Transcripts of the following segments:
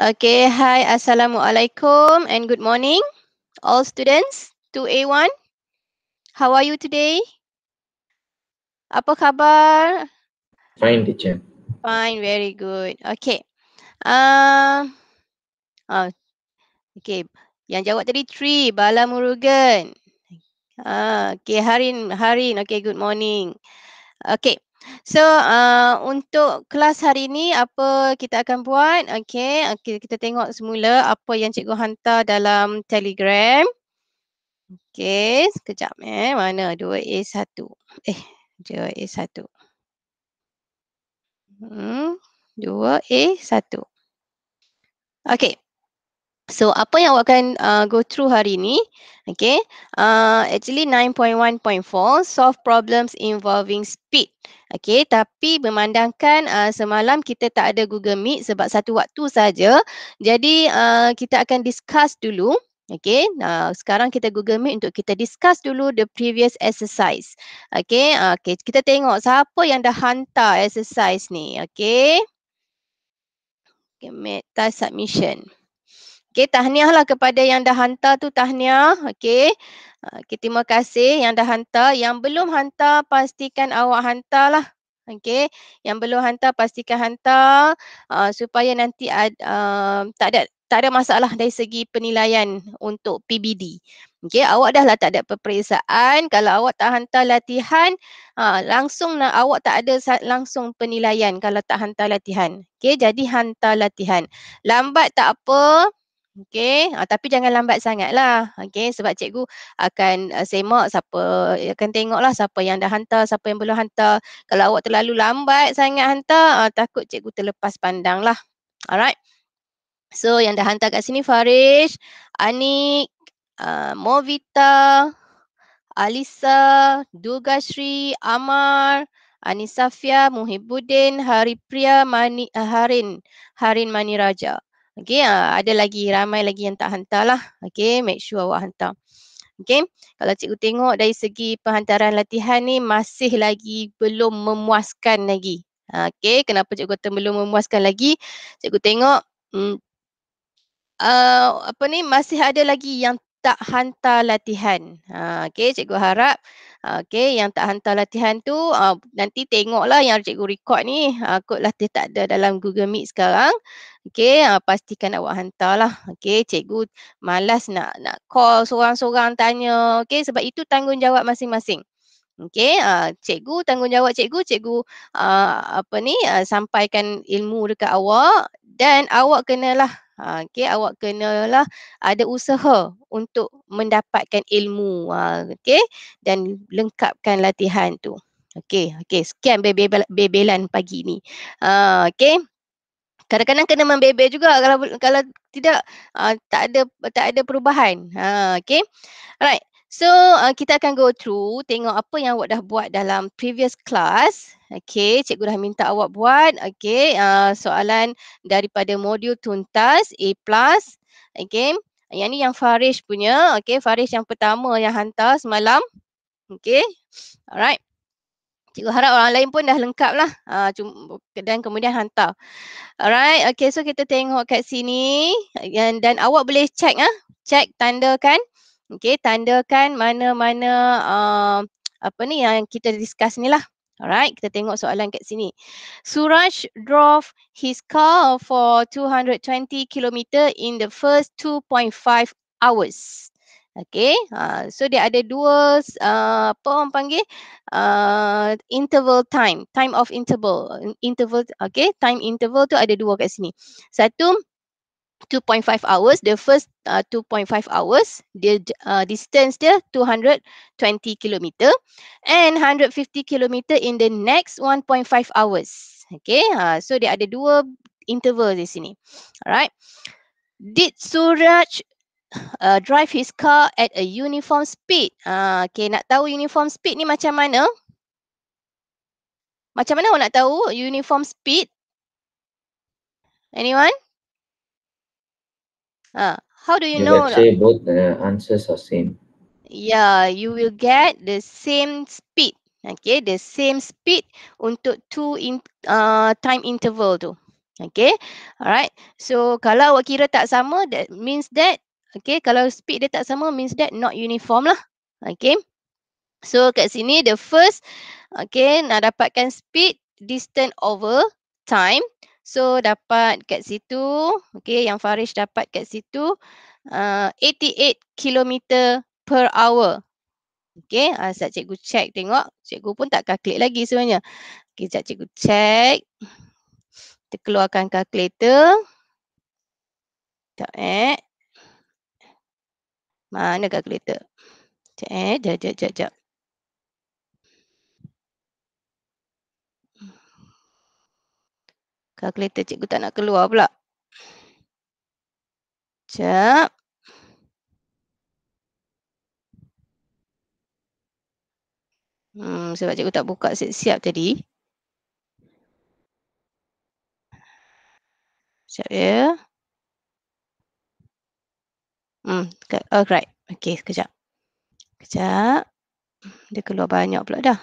Okay, hi, assalamualaikum and good morning all students 2A1. How are you today? Apa khabar? Fine, teacher. Fine, very good. Okay. Uh, oh, okay, yang jawab tadi three, Bala Murugan. Uh, ah, okay, Harin, Harin. Okay, good morning. Okay. So uh, untuk kelas hari ini apa kita akan buat? Okay, okay kita tengok semula apa yang cikgu hantar dalam telegram. Okay, sekejap eh. Mana 2A1? Eh, 2A1. Hmm, 2A1. Okay, So apa yang awak akan uh, go through hari ini, okay, uh, actually 9.1.4, solve problems involving speed. Okay, tapi memandangkan uh, semalam kita tak ada Google Meet sebab satu waktu saja, jadi uh, kita akan discuss dulu, okay. Uh, sekarang kita Google Meet untuk kita discuss dulu the previous exercise. Okay, uh, okay. kita tengok siapa yang dah hantar exercise ni, okay. Okay, meta submission. Okey, tahniahlah kepada yang dah hantar tu tahniah. Okey. Ah, okay, terima kasih yang dah hantar. Yang belum hantar, pastikan awak hantarlah. Okey. Yang belum hantar, pastikan hantar uh, supaya nanti ad, uh, tak ada tak ada masalah dari segi penilaian untuk PBD. Okey, awak dah lah tak ada peperiksaan. Kalau awak tak hantar latihan, ha, langsung nak awak tak ada langsung penilaian kalau tak hantar latihan. Okey, jadi hantar latihan. Lambat tak apa. Okay, uh, ah, tapi jangan lambat sangatlah. Okay, sebab cikgu akan uh, eh, semak siapa akan tengoklah siapa yang dah hantar, siapa yang belum hantar. Kalau awak terlalu lambat sangat hantar, uh, takut cikgu terlepas pandang lah. Alright. So yang dah hantar kat sini Farish, Anik, uh, Movita, Alisa, Duga Sri, Amar, Anisafia, Muhibuddin, Haripriya, Mani, uh, Harin, Harin Mani Raja. Okay, uh, eh, ada lagi ramai lagi yang tak hantar lah. Okay, make sure awak hantar. Okay, kalau cikgu tengok dari segi penghantaran latihan ni masih lagi belum memuaskan lagi. Ha, okay, kenapa cikgu kata belum memuaskan lagi? Cikgu tengok, hmm, uh, apa ni, masih ada lagi yang tak hantar latihan. Uh, ha, okay, cikgu harap Okay, yang tak hantar latihan tu uh, nanti tengoklah yang cikgu record ni uh, kot latih tak ada dalam Google Meet sekarang. Okay, uh, pastikan awak hantar lah. Okay, cikgu malas nak nak call seorang-seorang tanya. Okay, sebab itu tanggungjawab masing-masing. Okay, uh, cikgu tanggungjawab cikgu, cikgu uh, apa ni uh, sampaikan ilmu dekat awak dan awak kenalah Ha, okay, awak kenalah ada usaha untuk mendapatkan ilmu. Ha, okay, dan lengkapkan latihan tu. Okay, okay. Sekian bebelan pagi ni. Ha, okay. Kadang-kadang kena membebel juga kalau kalau tidak uh, tak ada tak ada perubahan. Ha, okay. Alright. So uh, kita akan go through tengok apa yang awak dah buat dalam previous class. Okey, cikgu dah minta awak buat. Okey, uh, soalan daripada modul tuntas A+. Okey, yang ni yang Farish punya. Okey, Farish yang pertama yang hantar semalam. Okey, alright. Cikgu harap orang lain pun dah lengkap lah. Uh, dan kemudian hantar. Alright, okey. So, kita tengok kat sini. Dan, dan awak boleh check lah. Check, tandakan. Okey, tandakan mana-mana uh, apa ni yang kita discuss ni lah. Alright, kita tengok soalan kat sini. Suraj drove his car for 220 km in the first 2.5 hours. Okay, uh, so dia ada dua, uh, apa orang panggil, uh, interval time, time of interval, interval, okay, time interval tu ada dua kat sini. Satu, 2.5 hours, the first uh, 2.5 hours, the uh, distance dia 220 km and 150 km in the next 1.5 hours. Okay, uh, so dia ada dua interval di sini. Alright. Did Suraj uh, drive his car at a uniform speed? Uh, okay, nak tahu uniform speed ni macam mana? Macam mana awak nak tahu uniform speed? Anyone? Uh, how do you, you know? Say both the answers are same. Yeah, you will get the same speed. Okay, the same speed untuk two in uh, time interval tu. Okay, alright. So kalau awak kira tak sama, that means that okay. Kalau speed dia tak sama, means that not uniform lah. Okay. So kat sini the first, okay, nak dapatkan speed distance over time. So dapat kat situ, okay, yang Farish dapat kat situ uh, 88 km per hour. Okay, asal ah, cikgu check tengok. Cikgu pun tak kalkulat lagi sebenarnya. Okay, sekejap cikgu check. Kita keluarkan kalkulator, Tak eh. Mana calculator? Eh, jap, jap, jap, jap. Kalkulator cikgu tak nak keluar pula. Sekejap. Hmm, sebab cikgu tak buka siap-siap tadi. Siap ya. Hmm, oh, right. Okay, sekejap. Sekejap. Dia keluar banyak pula dah.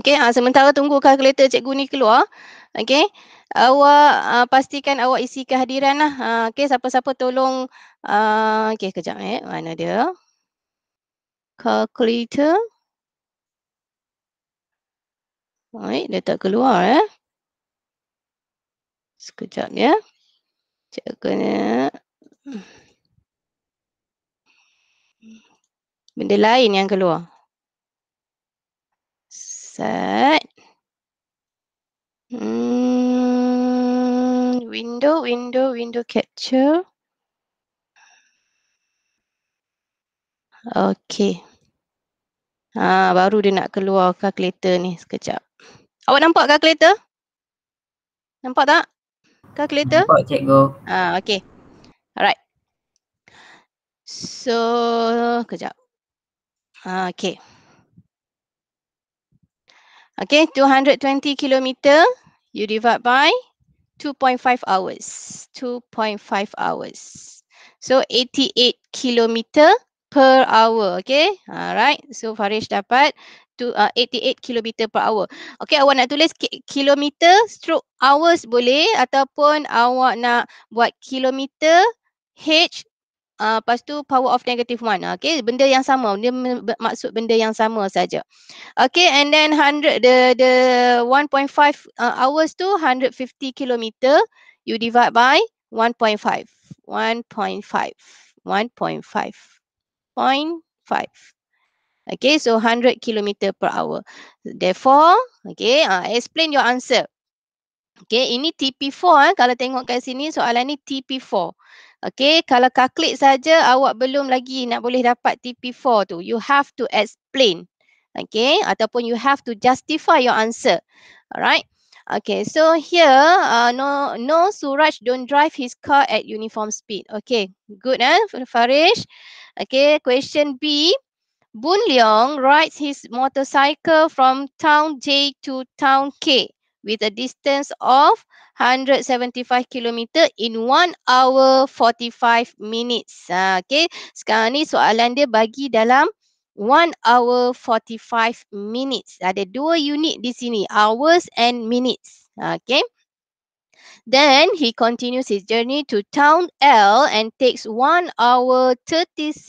Okey, uh, sementara tunggu kalkulator cikgu ni keluar. Okey. Awak uh, pastikan awak isi kehadiran lah. Uh, okey, siapa-siapa tolong. Uh, okey, kejap eh. Mana dia? Kalkulator. Baik, dia tak keluar eh. Sekejap ya. Cik kena. Hmm. Benda lain yang keluar set hmm, window window window capture Okay. ha baru dia nak keluar calculator ni sekejap awak nampak calculator nampak tak calculator nampak cikgu ha okay. alright so kejap ha, Okay. okey Okay, 220 kilometer, you divide by 2.5 hours. 2.5 hours. So, 88 kilometer per hour. Okay, alright. So, Farish dapat to, uh, 88 kilometer per hour. Okay, awak nak tulis kilometer stroke hours boleh ataupun awak nak buat kilometer H Ah, lepas tu power of negative one. Ah, okay, benda yang sama. Dia maksud benda yang sama saja. Okay, and then 100, the the 1.5 uh, hours tu 150 kilometer. You divide by 1.5. 1.5. 1.5. 5. Okay, so 100 km per hour. Therefore, okay, uh, explain your answer. Okay, ini TP4. Eh. Kalau tengok kat sini, soalan ni TP4. Okay, kalau kaklik saja awak belum lagi nak boleh dapat TP4 tu. You have to explain. Okay, ataupun you have to justify your answer. Alright. Okay, so here, uh, no, no Suraj don't drive his car at uniform speed. Okay, good eh, Farish. Okay, question B. Boon Leong rides his motorcycle from town J to town K. Uh, with a distance of 175 km in 1 hour 45 minutes. Ha, okay, sekarang ni soalan dia bagi dalam 1 hour 45 minutes. Ada dua unit di sini, hours and minutes. Ha, okay. Then he continues his journey to town L and takes 1 hour 36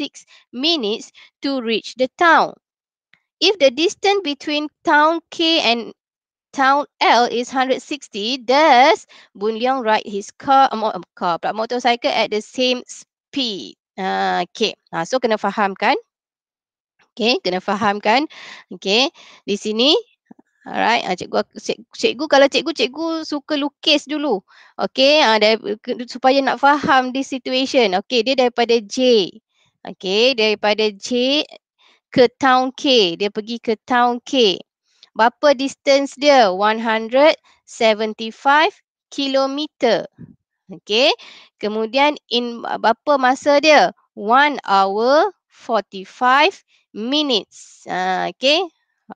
minutes to reach the town. If the distance between town K and town L is 160, does Boon Leong ride his car, um, um, car pula, motorcycle at the same speed? Uh, okay, uh, so kena faham kan? Okay, kena faham kan? Okay, di sini, alright, uh, cikgu, cik, cikgu kalau cikgu, cikgu suka lukis dulu. Okay, uh, supaya nak faham di situation. Okay, dia daripada J. Okay, daripada J ke town K. Dia pergi ke town K berapa distance dia? 175 kilometer, Okay. Kemudian in berapa masa dia? 1 hour 45 minutes. Uh, ha, okay.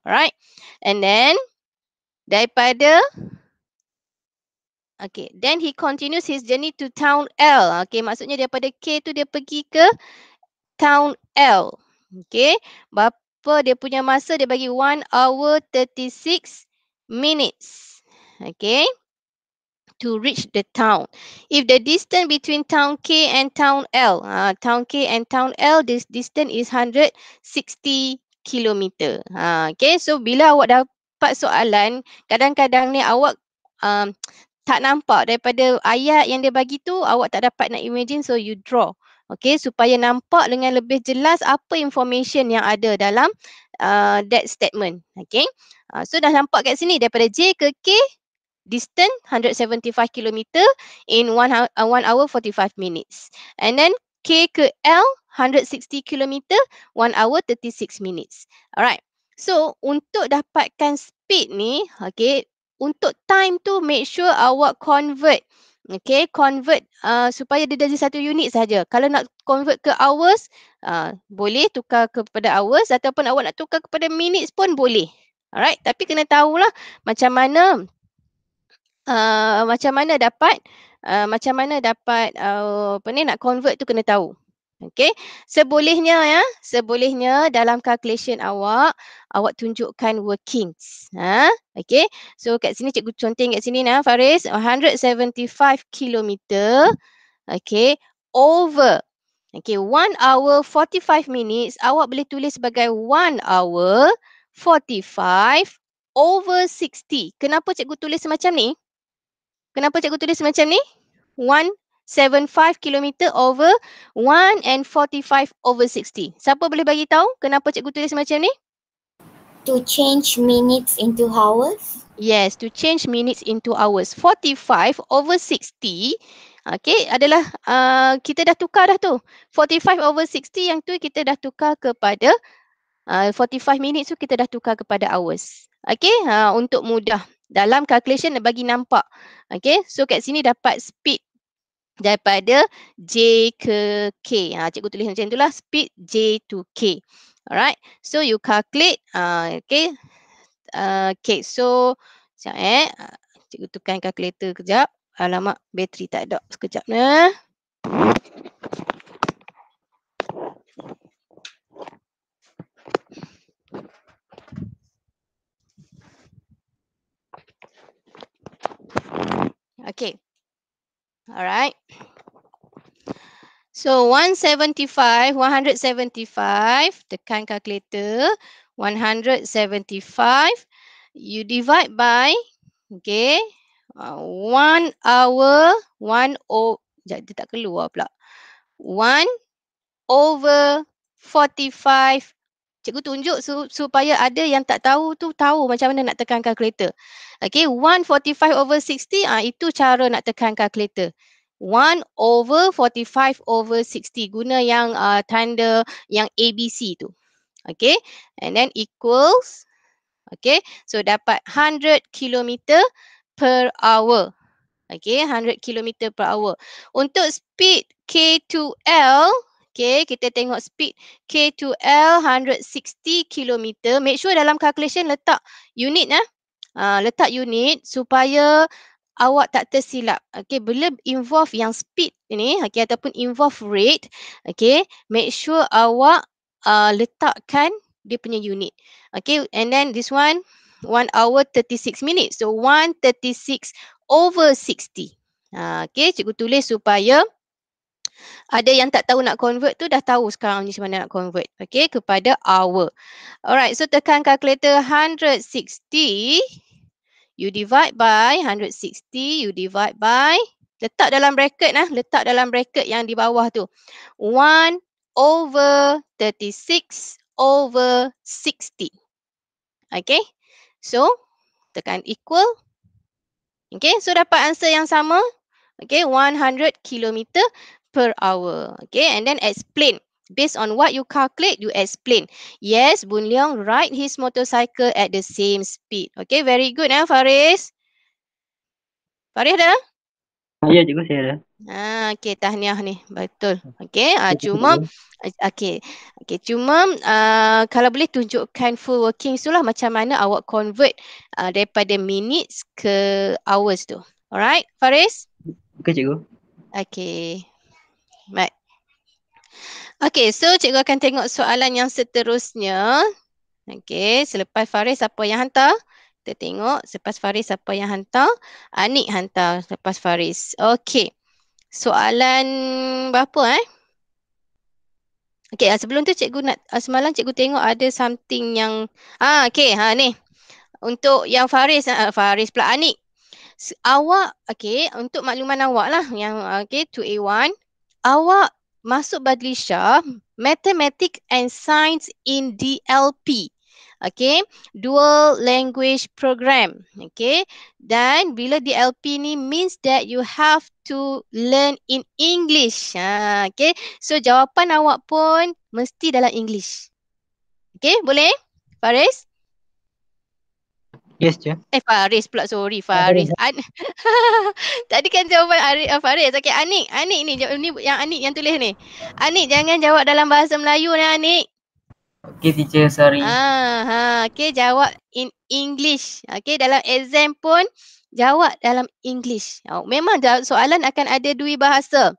Alright. And then daripada Okay, then he continues his journey to town L. Okay, maksudnya daripada K tu dia pergi ke town L. Okay, per dia punya masa dia bagi 1 hour 36 minutes. Okay. To reach the town. If the distance between town K and town L. Uh, town K and town L this distance is 160 kilometer. Uh, okay. So bila awak dapat soalan kadang-kadang ni awak um, tak nampak daripada ayat yang dia bagi tu awak tak dapat nak imagine so you draw. Okay supaya nampak dengan lebih jelas apa information yang ada dalam uh, that statement. Okay uh, so dah nampak kat sini daripada J ke K distance 175 km in 1 uh, hour 45 minutes. And then K ke L 160 km 1 hour 36 minutes. Alright. So untuk dapatkan speed ni, okay, untuk time tu make sure awak convert Okay, convert uh, supaya dia jadi satu unit saja. Kalau nak convert ke hours, uh, boleh tukar kepada hours ataupun awak nak tukar kepada minutes pun boleh. Alright, tapi kena tahulah macam mana uh, macam mana dapat uh, macam mana dapat uh, apa ni nak convert tu kena tahu. Okay, sebolehnya ya, sebolehnya dalam calculation awak, awak tunjukkan workings. Ha? Okay, so kat sini cikgu conteng kat sini nah, Faris, 175 kilometer, okay, over, okay, 1 hour 45 minutes, awak boleh tulis sebagai 1 hour 45 over 60. Kenapa cikgu tulis macam ni? Kenapa cikgu tulis macam ni? One 0.75 km over 1 and 45 over 60. Siapa boleh bagi tahu kenapa cikgu tulis macam ni? To change minutes into hours. Yes, to change minutes into hours. 45 over 60. Okay, adalah uh, kita dah tukar dah tu. 45 over 60 yang tu kita dah tukar kepada uh, 45 minutes tu kita dah tukar kepada hours. Okay, uh, untuk mudah. Dalam calculation bagi nampak. Okay, so kat sini dapat speed daripada J ke K. Ha, cikgu tulis macam itulah speed J to K. Alright, so you calculate, uh, okay. Uh, okay, so sekejap eh. Ah, cikgu tukar calculator kejap. Alamak, bateri tak ada. Sekejap ni. Eh. Okay, Alright, So 175, 175, tekan kalkulator, 175, you divide by, okay, uh, one hour, one oh, sekejap, dia tak keluar pula, one over 45 Cikgu tunjuk supaya ada yang tak tahu tu tahu macam mana nak tekan kalkulator. Okay, 145 over 60 ah itu cara nak tekan kalkulator. 1 over 45 over 60 guna yang uh, tanda yang ABC tu. Okay, and then equals Okay, so dapat 100 km per hour. Okay, 100 km per hour. Untuk speed K2L, Okay, kita tengok speed K to L 160 km. Make sure dalam calculation letak unit ya. Eh? Uh, letak unit supaya awak tak tersilap. Okay, bila involve yang speed ni, okay, ataupun involve rate, okay, make sure awak uh, letakkan dia punya unit. Okay, and then this one, 1 hour 36 minutes. So, 136 over 60. Uh, okay, cikgu tulis supaya ada yang tak tahu nak convert tu dah tahu sekarang ni macam mana nak convert. Okay, kepada hour. Alright, so tekan calculator 160. You divide by 160. You divide by. Letak dalam bracket lah. Letak dalam bracket yang di bawah tu. 1 over 36 over 60. Okay. So, tekan equal. Okay, so dapat answer yang sama. Okay, 100 kilometer per hour. Okay, and then explain. Based on what you calculate, you explain. Yes, Bun Leong ride his motorcycle at the same speed. Okay, very good, eh, Faris. Faris ada? Ya, cikgu saya ada. Ah, okay, tahniah ni. Betul. Okay, ah, cuma... Okay. okay, cuma ah kalau boleh tunjukkan full working tu lah macam mana awak convert uh, daripada minutes ke hours tu. Alright, Faris? Okay, cikgu. Okay. Baik. Okay, so cikgu akan tengok soalan yang seterusnya. Okay, selepas Faris apa yang hantar? Kita tengok selepas Faris apa yang hantar? Anik hantar selepas Faris. Okay, Soalan berapa eh? Okey, ah, sebelum tu cikgu nak ah, semalam cikgu tengok ada something yang ah okay, ha ni. Untuk yang Faris uh, Faris pula Anik. Awak Okay, untuk makluman awak lah yang okay 2A1 awak masuk Badlisha Mathematics and Science in DLP. Okay, dual language program. Okay, dan bila DLP ni means that you have to learn in English. Ha, okay, so jawapan awak pun mesti dalam English. Okay, boleh? Faris? Yes je. Eh Faris pula sorry ah, Faris. An- Tadi kan jawapan Ari uh, Faris. Okey Anik, Anik ni jawab ni yang Anik yang tulis ni. Anik jangan jawab dalam bahasa Melayu ni Anik. Okey teacher sorry. Ha ha okey jawab in English. Okey dalam exam pun jawab dalam English. Oh, memang soalan akan ada dua bahasa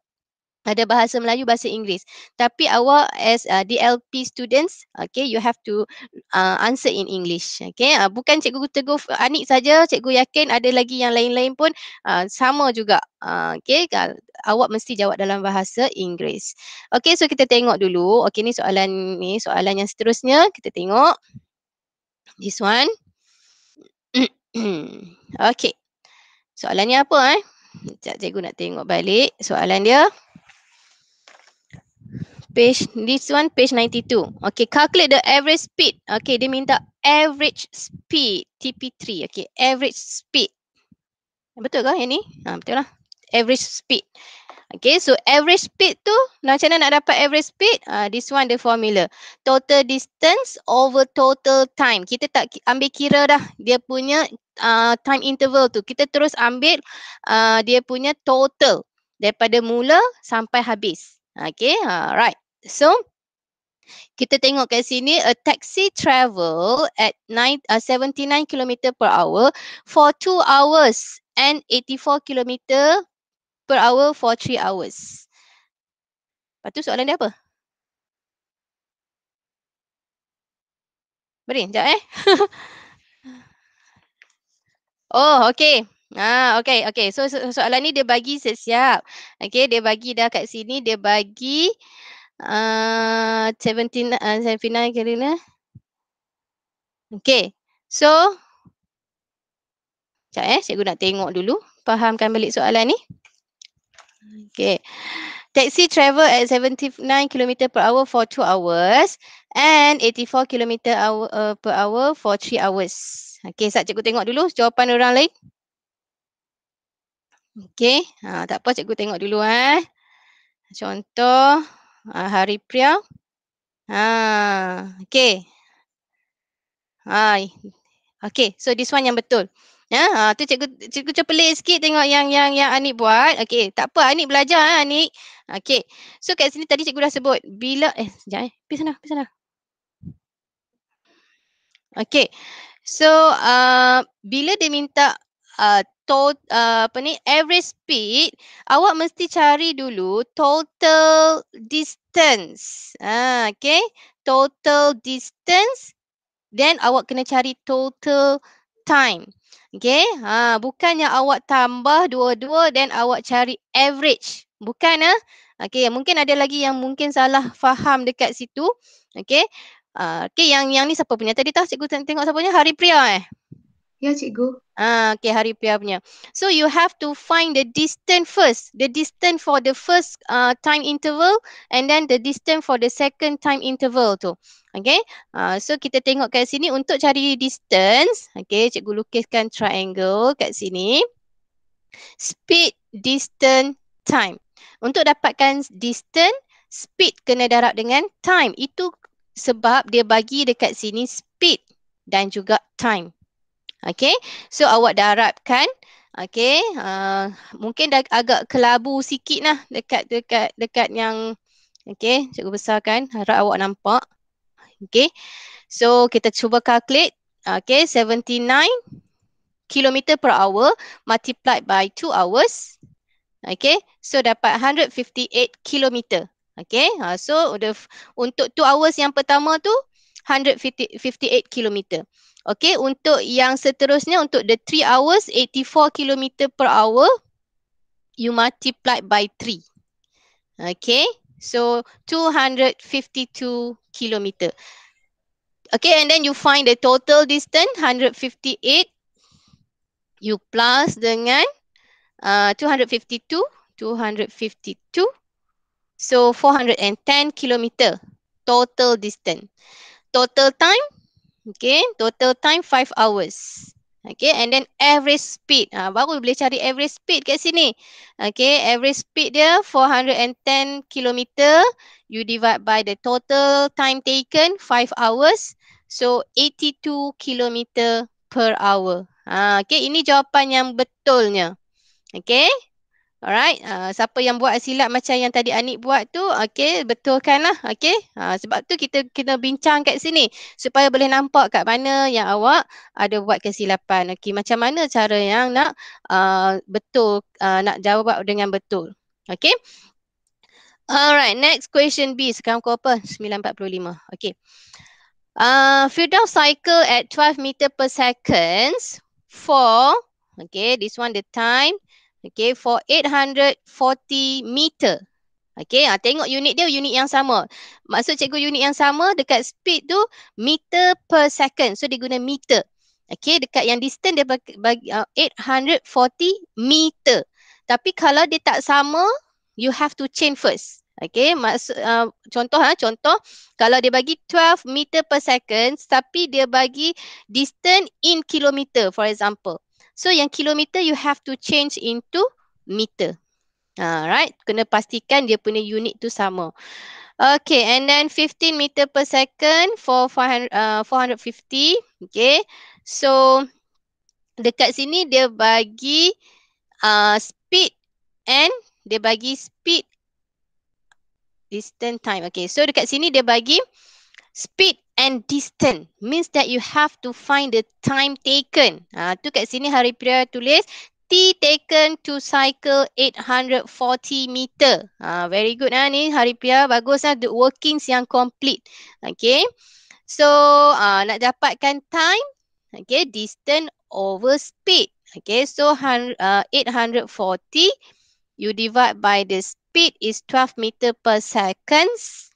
ada bahasa Melayu, bahasa Inggeris. Tapi awak as uh, DLP students, okay, you have to uh, answer in English. Okay, uh, bukan cikgu tegur Anik saja, cikgu yakin ada lagi yang lain-lain pun uh, sama juga. Uh, okay, uh, awak mesti jawab dalam bahasa Inggeris. Okay, so kita tengok dulu. Okay, ni soalan ni, soalan yang seterusnya. Kita tengok. This one. okay. Soalannya apa eh? Sekejap cikgu nak tengok balik soalan dia page this one page 92 okay calculate the average speed okay dia minta average speed tp3 okay average speed betul ke yang ni ha betul lah average speed okay so average speed tu macam mana nak dapat average speed ha, this one the formula total distance over total time kita tak ambil kira dah dia punya uh, time interval tu kita terus ambil uh, dia punya total daripada mula sampai habis Okay, alright. So kita tengok kat sini a taxi travel at 9, uh, 79 km per hour for 2 hours and 84 km per hour for 3 hours. Lepas tu soalan dia apa? Beri, sekejap eh. oh, okay. Ah, okay, okay. So, so soalan ni dia bagi siap-siap. Okay, dia bagi dah kat sini. Dia bagi 79 uh, Karina. Okay. So, sekejap eh. Cikgu nak tengok dulu. Fahamkan balik soalan ni. Okay. Taxi travel at 79 km per hour for 2 hours and 84 km hour, uh, per hour for 3 hours. Okay, sekejap cikgu tengok dulu jawapan orang lain. Okay, ha, tak apa cikgu tengok dulu eh. Contoh. Ah, Hari Pria, Ha, okay. Hai. Okay, so this one yang betul. Ya, ha, tu cikgu cikgu cakap pelik sikit tengok yang yang yang Anik buat. Okay, tak apa Anik belajar ah Anik. Okay, so kat sini tadi cikgu dah sebut bila eh sekejap eh. Pergi sana, pi sana. Okay, so uh, bila dia minta uh, to, uh, apa ni average speed awak mesti cari dulu total distance ah okay total distance then awak kena cari total time okay ha bukannya awak tambah dua-dua then awak cari average bukan ah okay mungkin ada lagi yang mungkin salah faham dekat situ okay Uh, okay, yang yang ni siapa punya tadi tak cikgu tengok siapa punya? Hari Priya eh? Ya cikgu. Ah, okay hari pia punya. So you have to find the distance first. The distance for the first uh, time interval and then the distance for the second time interval tu. Okay. Uh, ah, so kita tengok kat sini untuk cari distance. Okay cikgu lukiskan triangle kat sini. Speed, distance, time. Untuk dapatkan distance, speed kena darab dengan time. Itu sebab dia bagi dekat sini speed dan juga time. Okay. So awak dah harapkan. Okay. Uh, mungkin dah agak kelabu sikit lah dekat, dekat, dekat yang. Okay. Cikgu kan. Harap awak nampak. Okay. So kita cuba calculate. Okay. 79 km per hour multiplied by 2 hours. Okay. So dapat 158 km. Okay. Uh, so untuk 2 hours yang pertama tu 158 kilometer. Okay, untuk yang seterusnya, untuk the 3 hours, 84 km per hour, you multiply by 3. Okay, so 252 km. Okay, and then you find the total distance, 158. You plus dengan uh, 252, 252. So, 410 km total distance. Total time, Okay, total time 5 hours. Okay, and then average speed. Ha, baru boleh cari average speed kat sini. Okay, average speed dia 410 km. You divide by the total time taken, 5 hours. So, 82 km per hour. Ha, okay, ini jawapan yang betulnya. Okay. Alright, uh, siapa yang buat silap macam yang tadi Anik buat tu, okay, betulkanlah, okay. Uh, sebab tu kita kena bincang kat sini supaya boleh nampak kat mana yang awak ada buat kesilapan, okay. Macam mana cara yang nak uh, betul, uh, nak jawab dengan betul, okay. Alright, next question B. Sekarang kau apa? 9.45, okay. Uh, Firdaus cycle at 12 meter per seconds for, okay, this one the time, Okay, for 840 meter. Okay, ha, tengok unit dia unit yang sama. Maksud cikgu unit yang sama dekat speed tu meter per second. So, dia guna meter. Okay, dekat yang distance dia bagi, bagi uh, ah, 840 meter. Tapi kalau dia tak sama, you have to change first. Okay, maksud, uh, contoh, ha, contoh kalau dia bagi 12 meter per second tapi dia bagi distance in kilometer for example. So yang kilometer you have to change into meter. Alright, kena pastikan dia punya unit tu sama. Okay, and then 15 meter per second for 500, uh, 450. Okay, so dekat sini dia bagi uh, speed and dia bagi speed distance time. Okay, so dekat sini dia bagi speed and distant means that you have to find the time taken. Ha, tu kat sini Hari pria tulis T taken to cycle 840 meter. Ha, very good ha, ni Hari pria Bagus lah ha, the workings yang complete. Okay. So uh, nak dapatkan time. Okay. Distance over speed. Okay. So uh, 840 you divide by the speed is 12 meter per seconds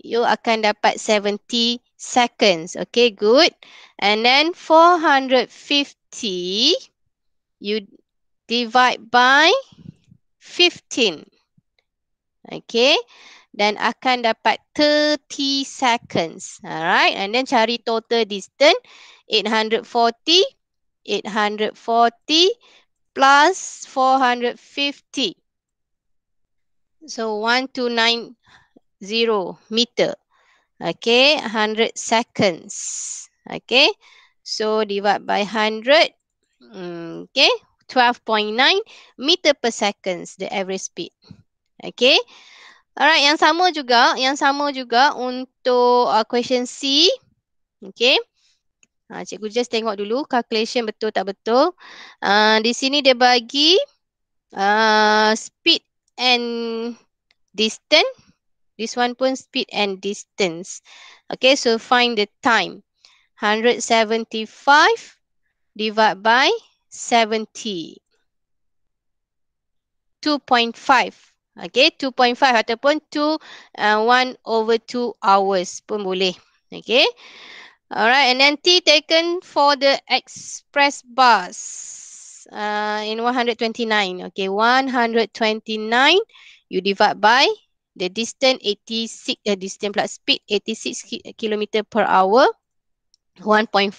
you akan dapat 70 seconds. Okay, good. And then 450, you divide by 15. Okay, dan akan dapat 30 seconds. Alright, and then cari total distance 840, 840 plus 450. So 1 to 9 zero meter. Okay, 100 seconds. Okay, so divide by 100. Mm, okay, 12.9 meter per seconds the average speed. Okay, alright yang sama juga, yang sama juga untuk uh, question C. Okay. Ha, cikgu just tengok dulu calculation betul tak betul. Uh, di sini dia bagi uh, speed and distance. This one pun speed and distance. Okay, so find the time. 175 divided by 70. 2.5. Okay, 2.5 ataupun 2, uh, 1 over 2 hours pun boleh. Okay. Alright, and then T taken for the express bus. Uh, in 129, okay, 129, you divide by the distance 86 uh, eh, distance plus speed 86 km per hour 1.5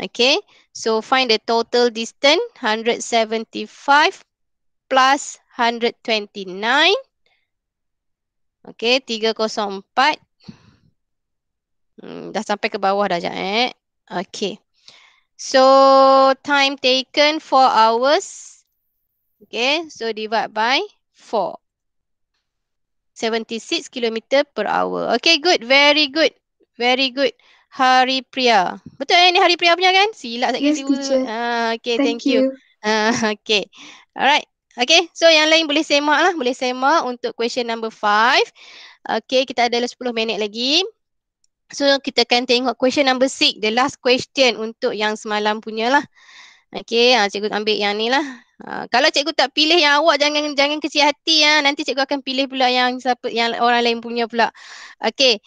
okay so find the total distance 175 plus 129 okay 304 hmm, dah sampai ke bawah dah jap eh okay so time taken 4 hours okay so divide by 4 76 km per hour. Okay good, very good. Very good. Hari Priya. Betul eh ni Hari Priya punya kan? Silap saya yes, teacher. Ah, okay, thank, thank you. you. Ah, okay. Alright. Okay, so yang lain boleh semak lah. Boleh semak untuk question number five. Okay, kita ada 10 lah minit lagi. So, kita akan tengok question number six. The last question untuk yang semalam punya lah. Okay, ah, cikgu ambil yang ni lah. Ha, kalau cikgu tak pilih yang awak jangan jangan kecil hati ya. Nanti cikgu akan pilih pula yang siapa yang orang lain punya pula. Okay.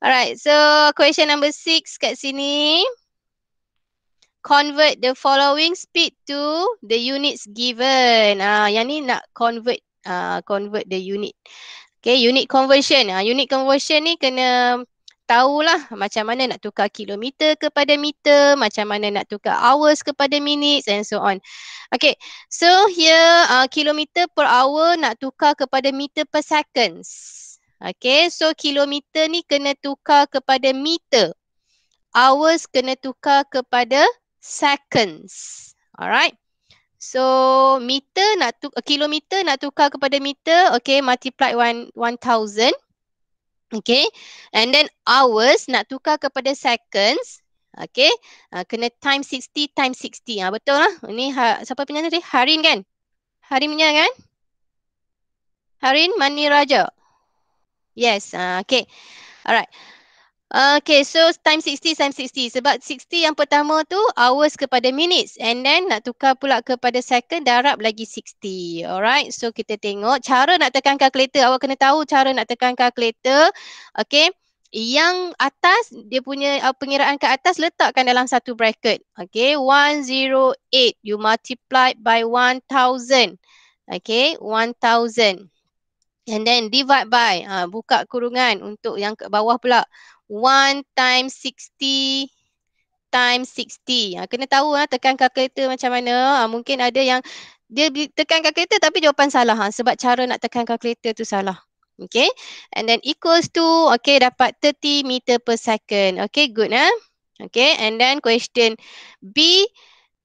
Alright. So question number six kat sini. Convert the following speed to the units given. Ah, yang ni nak convert ah, convert the unit. Okay, unit conversion. Ah, unit conversion ni kena tahulah macam mana nak tukar kilometer kepada meter, macam mana nak tukar hours kepada minutes and so on. Okay, so here uh, kilometer per hour nak tukar kepada meter per seconds. Okay, so kilometer ni kena tukar kepada meter. Hours kena tukar kepada seconds. Alright. So meter nak tu kilometer nak tukar kepada meter, okay multiply one one thousand. Okay, and then hours nak tukar kepada seconds. Okay, uh, kena time 60 time 60. Ha, ah, betul lah. Ini ha, siapa punya tadi? Harin kan? Harin punya kan? Harin Mani Raja. Yes, uh, okay. Alright. Okay, so time 60, time 60. Sebab 60 yang pertama tu hours kepada minutes and then nak tukar pula kepada second darab lagi 60. Alright, so kita tengok cara nak tekan calculator. Awak kena tahu cara nak tekan calculator. Okay, yang atas dia punya uh, pengiraan ke atas letakkan dalam satu bracket. Okay, 108 you multiply by 1000. Okay, 1000. And then divide by, ha, buka kurungan untuk yang ke bawah pula. 1 times 60 times 60. Ha, kena tahu ha, tekan kalkulator macam mana. Ha, mungkin ada yang dia tekan kalkulator tapi jawapan salah. Ha, sebab cara nak tekan kalkulator tu salah. Okay. And then equals to, okay dapat 30 meter per second. Okay good. Ha? Okay and then question B.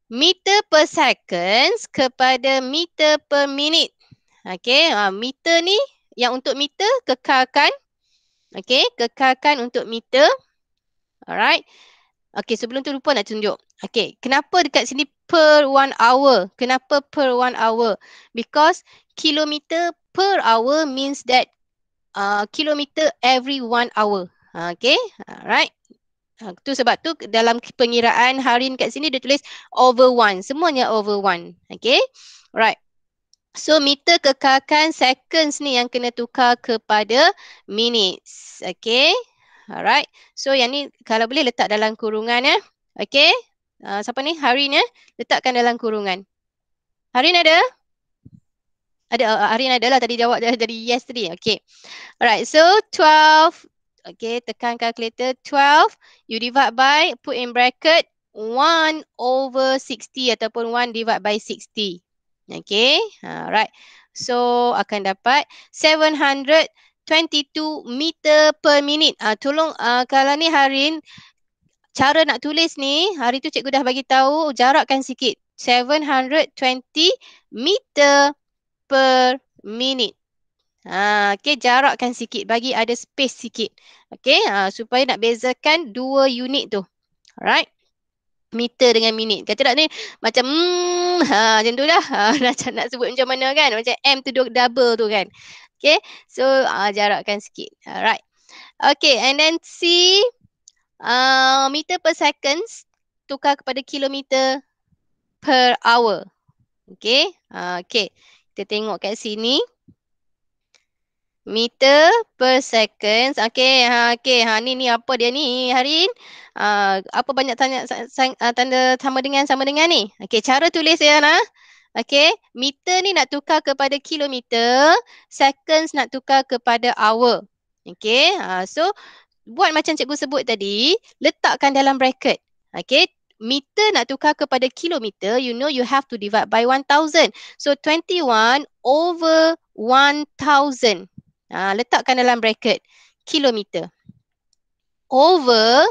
Meter per seconds kepada meter per minute. Okay. Ha, meter ni yang untuk meter kekalkan Okay, kekalkan untuk meter. Alright. Okay, sebelum tu lupa nak tunjuk. Okay, kenapa dekat sini per one hour? Kenapa per one hour? Because kilometer per hour means that uh, kilometer every one hour. Okay, alright. Uh, tu sebab tu dalam pengiraan hari dekat sini dia tulis over one. Semuanya over one. Okay, alright. So meter kekalkan seconds ni yang kena tukar kepada minutes. Okay. Alright. So yang ni kalau boleh letak dalam kurungan ya. Okay. Uh, siapa ni? Harin ya. Letakkan dalam kurungan. Hari Harin ada? Ada. Uh, Harin ada lah tadi jawab dah dari yesterday. Okay. Alright. So 12. Okay. Tekan calculator 12. You divide by put in bracket 1 over 60 ataupun 1 divide by 60. Okay, alright. So akan dapat 722 meter per minit. Ah, tolong ah, kalau ni Harin, cara nak tulis ni, hari tu cikgu dah bagi tahu jarakkan sikit. 720 meter per minit. Ha, okay, jarakkan sikit. Bagi ada space sikit. Okay, ha, supaya nak bezakan dua unit tu. Alright meter dengan minit. Kata tak ni macam hmm, ha, macam tu lah. Ha, macam nak sebut macam mana kan. Macam M tu double tu kan. Okay. So ha, jarakkan sikit. Alright. Okay and then C uh, meter per seconds tukar kepada kilometer per hour. Okay. Uh, okay. Kita tengok kat sini. Meter per seconds. Okay. Ha, okay. Ha, ni, ni apa dia ni Harin? uh, apa banyak tanya ah, tanda sama dengan sama dengan ni? Okey, cara tulis dia nah. Okey, meter ni nak tukar kepada kilometer, seconds nak tukar kepada hour. Okey, uh, so buat macam cikgu sebut tadi, letakkan dalam bracket. Okey, meter nak tukar kepada kilometer, you know you have to divide by 1000. So 21 over 1000. Uh, letakkan dalam bracket kilometer. Over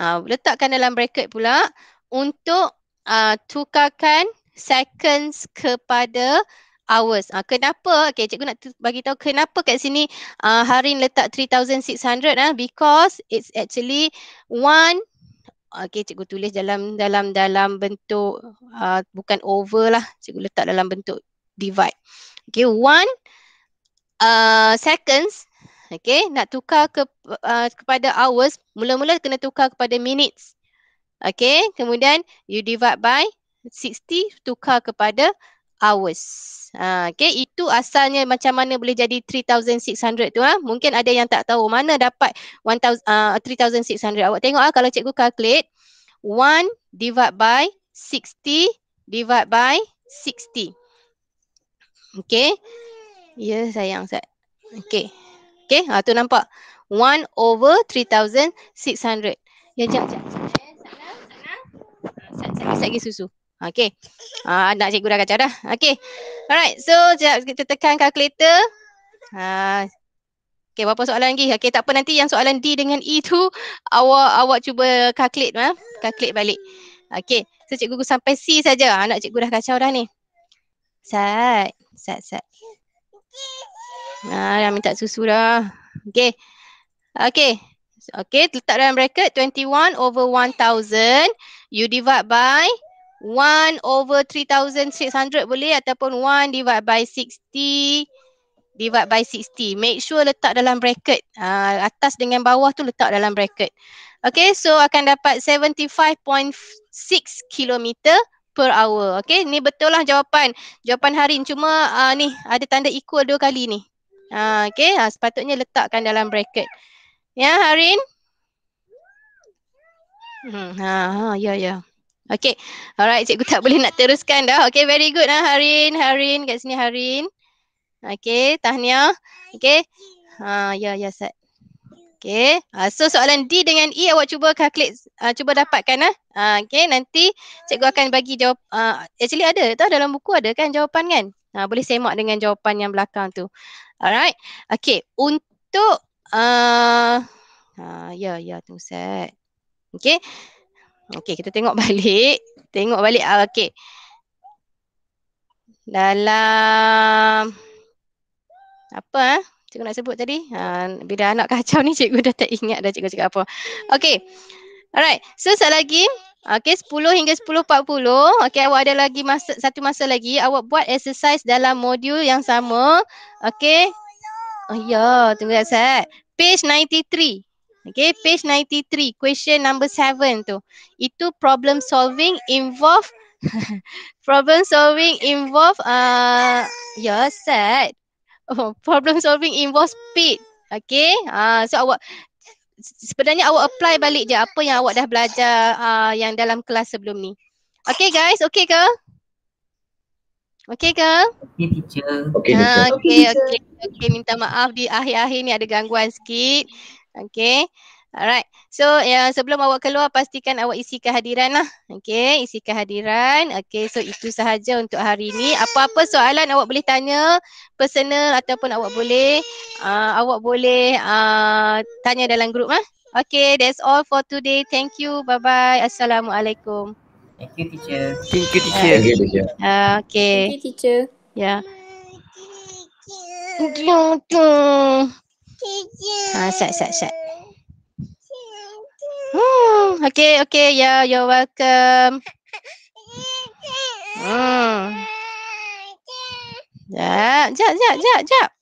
uh, letakkan dalam bracket pula untuk uh, tukarkan seconds kepada hours. Uh, kenapa? Okay, cikgu nak bagi tahu kenapa kat sini uh, Harin letak 3600 ah uh, because it's actually one Okay, cikgu tulis dalam dalam dalam bentuk uh, bukan over lah. Cikgu letak dalam bentuk divide. Okay, one uh, seconds okay nak tukar ke uh, kepada hours mula-mula kena tukar kepada minutes okay kemudian you divide by 60 tukar kepada hours ha, okay itu asalnya macam mana boleh jadi 3600 tu ha? mungkin ada yang tak tahu mana dapat 1000 uh, 3600 awak tengok ah kalau cikgu calculate 1 divide by 60 divide by 60 okay Ya sayang Ustaz. Okay. Okay, ah, tu nampak. 1 over 3,600. Ya, jap, jap. Sat, sat, ah, sat, sat, susu. Okay. Ah, uh, nak cikgu dah kacau dah. Okay. Alright, so jap kita tekan kalkulator. Uh, ah. okay, berapa soalan lagi? Okay, tak apa nanti yang soalan D dengan E tu awak awak cuba calculate ha? Calculate balik. Okay, so cikgu sampai C saja. Anak cikgu dah kacau dah ni. Sat, sat, sat. Ah, dah minta susu dah. Okay. Okay. Okay, letak dalam bracket 21 over 1000. You divide by 1 over 3600 boleh ataupun 1 divide by 60 divide by 60. Make sure letak dalam bracket. ah atas dengan bawah tu letak dalam bracket. Okay, so akan dapat 75.6 kilometer per hour. Okay, ni betul lah jawapan. Jawapan hari Harin. Cuma uh, ni ada tanda equal dua kali ni. Ha, okay, ha, sepatutnya letakkan dalam bracket. Ya, Harin? Hmm, ha, ha, ya, ya. Okay, alright, cikgu tak boleh nak teruskan dah. Okay, very good lah Harin, Harin. Kat sini Harin. Okay, tahniah. Okay. Ha, ya, ya, Sat. Okay, ha, so soalan D dengan E awak cuba calculate, uh, cuba dapatkan lah. Ha? okay, nanti cikgu akan bagi jawap. Uh, actually ada, tahu dalam buku ada kan jawapan kan? Ha, boleh semak dengan jawapan yang belakang tu. Alright. Okay. Untuk. Uh, ha, ya, ya. Tunggu set. Okay. Okay. Kita tengok balik. Tengok balik. Uh, okay. Dalam. Apa eh? Cikgu nak sebut tadi? Ha, bila anak kacau ni cikgu dah tak ingat dah cikgu cakap apa. Okay. Alright. So, sekejap lagi. Okay, 10 hingga 10.40. Okay, awak ada lagi masa, satu masa lagi. Awak buat exercise dalam modul yang sama. Okay. Oh, ya. Tunggu tak sehat. Page 93. Okay, page 93. Question number 7 tu. Itu problem solving involve... problem solving involve... Uh, ya, yeah, set. Oh, problem solving involve speed. Okay. Uh, ah, so, awak sebenarnya awak apply balik je apa yang awak dah belajar uh, yang dalam kelas sebelum ni. Okay guys, okay ke? Okay ke? Okay teacher. Okay, ha, ah, okay, okay, okay, okay, minta maaf di akhir-akhir ni ada gangguan sikit. Okay. Alright. So yang sebelum awak keluar pastikan awak isi kehadiran lah. Okay. Isi kehadiran. Okay. So itu sahaja untuk hari ini. Apa-apa soalan awak boleh tanya personal ataupun awak boleh uh, awak boleh uh, tanya dalam grup lah. Okay. That's all for today. Thank you. Bye-bye. Assalamualaikum. Thank you teacher. Thank you teacher. Uh, okay. Thank you teacher. Yeah. Thank you. Thank you. Ha, sat, sat, sat okay, okay. Yeah, you're welcome. Hmm. Jap, ya, jap, ya, jap, ya, jap, jap.